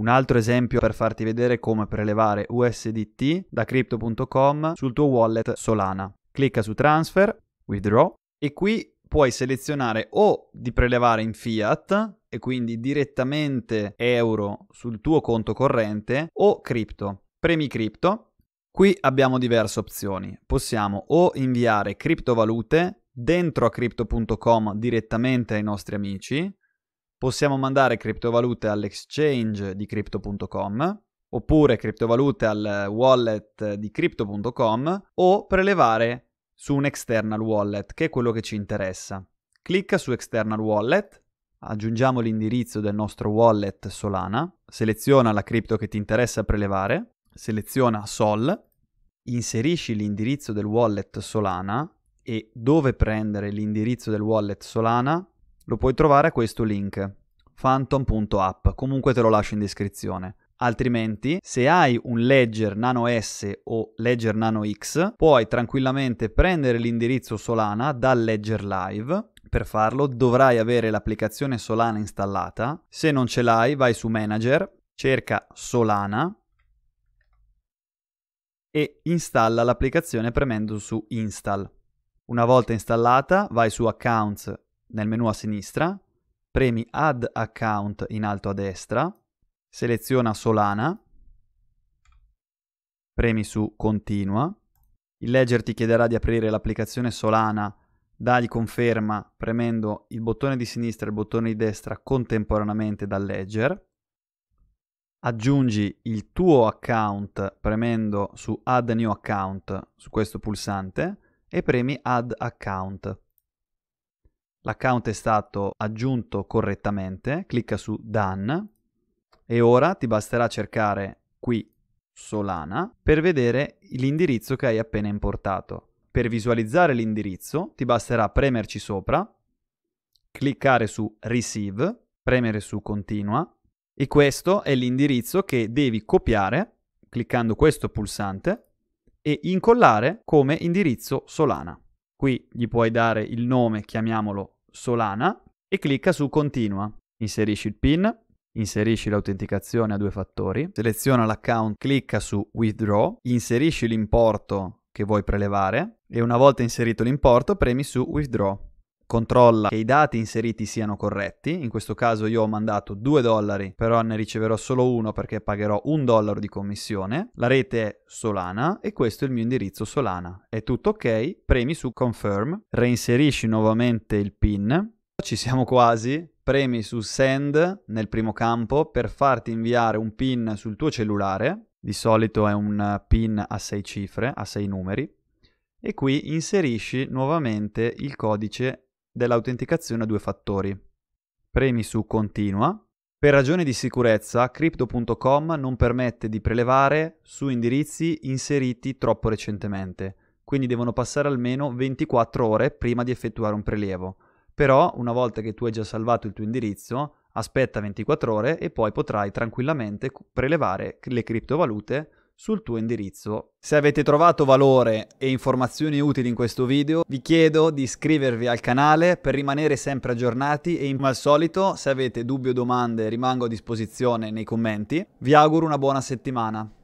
Un altro esempio per farti vedere come prelevare USDT da crypto.com sul tuo wallet Solana. Clicca su Transfer, Withdraw e qui puoi selezionare o di prelevare in fiat e quindi direttamente euro sul tuo conto corrente o cripto. Premi cripto. Qui abbiamo diverse opzioni. Possiamo o inviare criptovalute dentro a crypto.com direttamente ai nostri amici possiamo mandare criptovalute all'exchange di crypto.com oppure criptovalute al wallet di crypto.com o prelevare su un external wallet, che è quello che ci interessa. Clicca su external wallet, aggiungiamo l'indirizzo del nostro wallet Solana, seleziona la cripto che ti interessa prelevare, seleziona Sol, inserisci l'indirizzo del wallet Solana e dove prendere l'indirizzo del wallet Solana lo puoi trovare a questo link phantom.app, comunque te lo lascio in descrizione. Altrimenti, se hai un Ledger Nano S o Ledger Nano X, puoi tranquillamente prendere l'indirizzo Solana dal Ledger Live. Per farlo dovrai avere l'applicazione Solana installata. Se non ce l'hai, vai su Manager, cerca Solana e installa l'applicazione premendo su Install. Una volta installata, vai su Accounts nel menu a sinistra, premi Add Account in alto a destra, seleziona Solana, premi su Continua, il ledger ti chiederà di aprire l'applicazione Solana, dagli conferma premendo il bottone di sinistra e il bottone di destra contemporaneamente dal ledger, aggiungi il tuo account premendo su Add New Account su questo pulsante e premi Add Account l'account è stato aggiunto correttamente, clicca su Done e ora ti basterà cercare qui Solana per vedere l'indirizzo che hai appena importato. Per visualizzare l'indirizzo ti basterà premerci sopra, cliccare su Receive, premere su Continua e questo è l'indirizzo che devi copiare cliccando questo pulsante e incollare come indirizzo Solana. Qui gli puoi dare il nome, chiamiamolo Solana e clicca su Continua. Inserisci il PIN, inserisci l'autenticazione a due fattori, seleziona l'account, clicca su Withdraw, inserisci l'importo che vuoi prelevare e una volta inserito l'importo premi su Withdraw controlla che i dati inseriti siano corretti. In questo caso io ho mandato 2 dollari, però ne riceverò solo uno perché pagherò un dollaro di commissione. La rete è Solana e questo è il mio indirizzo Solana. È tutto ok, premi su Confirm, reinserisci nuovamente il PIN. Ci siamo quasi, premi su Send nel primo campo per farti inviare un PIN sul tuo cellulare. Di solito è un PIN a 6 cifre, a 6 numeri. E qui inserisci nuovamente il codice dell'autenticazione a due fattori. Premi su Continua. Per ragioni di sicurezza, crypto.com non permette di prelevare su indirizzi inseriti troppo recentemente, quindi devono passare almeno 24 ore prima di effettuare un prelievo. Però, una volta che tu hai già salvato il tuo indirizzo, aspetta 24 ore e poi potrai tranquillamente prelevare le criptovalute sul tuo indirizzo. Se avete trovato valore e informazioni utili in questo video, vi chiedo di iscrivervi al canale per rimanere sempre aggiornati e come al solito, se avete dubbi o domande, rimango a disposizione nei commenti. Vi auguro una buona settimana.